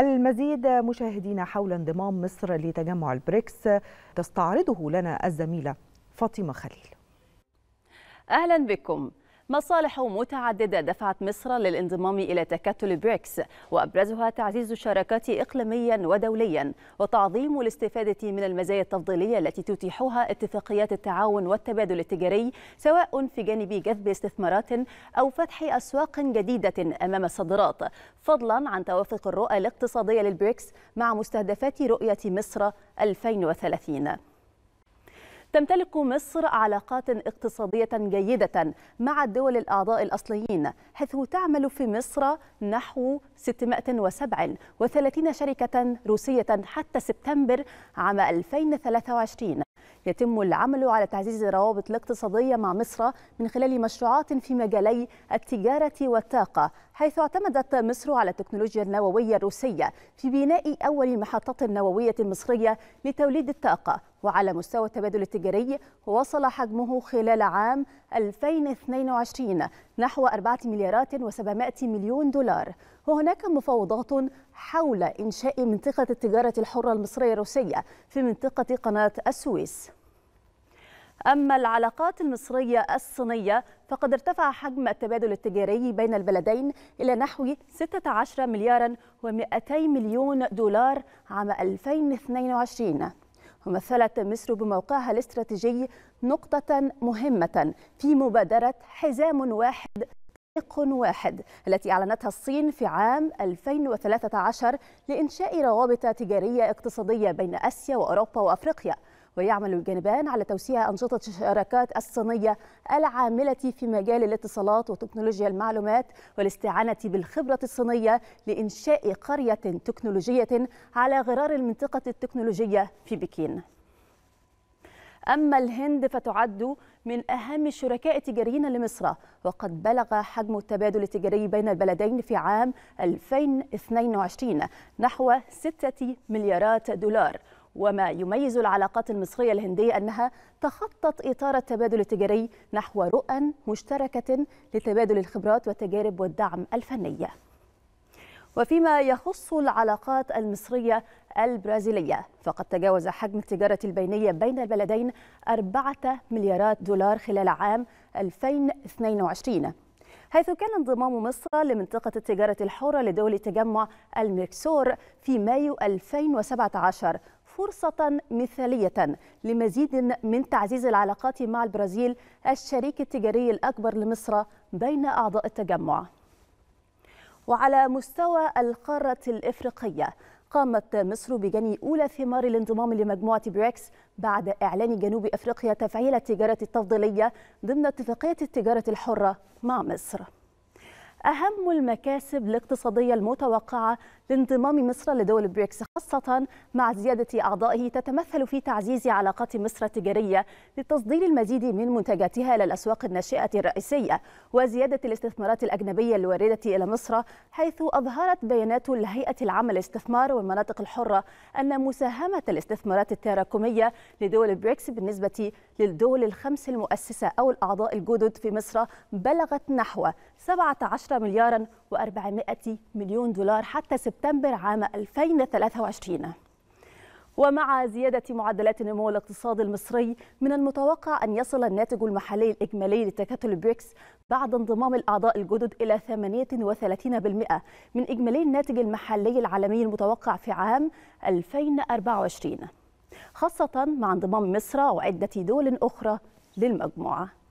المزيد مشاهدينا حول انضمام مصر لتجمع البريكس تستعرضه لنا الزميلة فاطمة خليل أهلا بكم مصالح متعددة دفعت مصر للانضمام إلى تكتل بريكس وأبرزها تعزيز الشراكات إقليميا ودوليا وتعظيم الاستفادة من المزايا التفضيلية التي تتيحها اتفاقيات التعاون والتبادل التجاري سواء في جانب جذب استثمارات أو فتح أسواق جديدة أمام الصادرات فضلا عن توافق الرؤى الاقتصادية للبريكس مع مستهدفات رؤية مصر 2030 تمتلك مصر علاقات اقتصادية جيدة مع الدول الأعضاء الأصليين حيث تعمل في مصر نحو 637 شركة روسية حتى سبتمبر عام 2023 يتم العمل على تعزيز الروابط الاقتصادية مع مصر من خلال مشروعات في مجالي التجارة والطاقة حيث اعتمدت مصر على التكنولوجيا النووية الروسية في بناء أول محطة نووية مصرية لتوليد الطاقة وعلى مستوى التبادل التجاري وصل حجمه خلال عام 2022 نحو 4 مليارات و700 مليون دولار وهناك مفاوضات حول إنشاء منطقة التجارة الحرة المصرية الروسية في منطقة قناة السويس أما العلاقات المصرية الصينية فقد ارتفع حجم التبادل التجاري بين البلدين إلى نحو 16 مليار و200 مليون دولار عام 2022 ومثلت مصر بموقعها الاستراتيجي نقطة مهمة في مبادرة حزام واحد طريق واحد التي أعلنتها الصين في عام 2013 لإنشاء روابط تجارية اقتصادية بين آسيا وأوروبا وأفريقيا ويعمل الجانبان على توسيع أنشطة الشراكات الصينية العاملة في مجال الاتصالات وتكنولوجيا المعلومات والاستعانة بالخبرة الصينية لإنشاء قرية تكنولوجية على غرار المنطقة التكنولوجية في بكين أما الهند فتعد من أهم الشركاء التجاريين لمصر وقد بلغ حجم التبادل التجاري بين البلدين في عام 2022 نحو 6 مليارات دولار وما يميز العلاقات المصرية الهندية أنها تخطت إطار التبادل التجاري نحو رؤى مشتركة لتبادل الخبرات والتجارب والدعم الفنية وفيما يخص العلاقات المصرية البرازيلية فقد تجاوز حجم التجارة البينية بين البلدين 4 مليارات دولار خلال عام 2022 حيث كان انضمام مصر لمنطقة التجارة الحرة لدول تجمع الميكسور في مايو 2017 فرصة مثالية لمزيد من تعزيز العلاقات مع البرازيل الشريك التجاري الأكبر لمصر بين أعضاء التجمع وعلى مستوى القارة الإفريقية قامت مصر بجني أولى ثمار الانضمام لمجموعة بريكس بعد إعلان جنوب أفريقيا تفعيل التجارة التفضيلية ضمن اتفاقية التجارة الحرة مع مصر أهم المكاسب الاقتصادية المتوقعة لانضمام مصر لدول البريكس خاصة مع زيادة أعضائه تتمثل في تعزيز علاقات مصر التجارية لتصدير المزيد من منتجاتها إلى الأسواق الناشئة الرئيسية وزيادة الاستثمارات الأجنبية الواردة إلى مصر حيث أظهرت بيانات الهيئة العامة للاستثمار والمناطق الحرة أن مساهمة الاستثمارات التراكمية لدول البريكس بالنسبة للدول الخمس المؤسسة أو الأعضاء الجدد في مصر بلغت نحو 17 مليار مليارا و400 مليون دولار حتى سبتمبر عام 2023 ومع زيادة معدلات النمو الاقتصادي المصري من المتوقع أن يصل الناتج المحلي الإجمالي لتكتل بريكس بعد انضمام الأعضاء الجدد إلى 38% من إجمالي الناتج المحلي العالمي المتوقع في عام 2024 خاصة مع انضمام مصر وعدة دول أخرى للمجموعة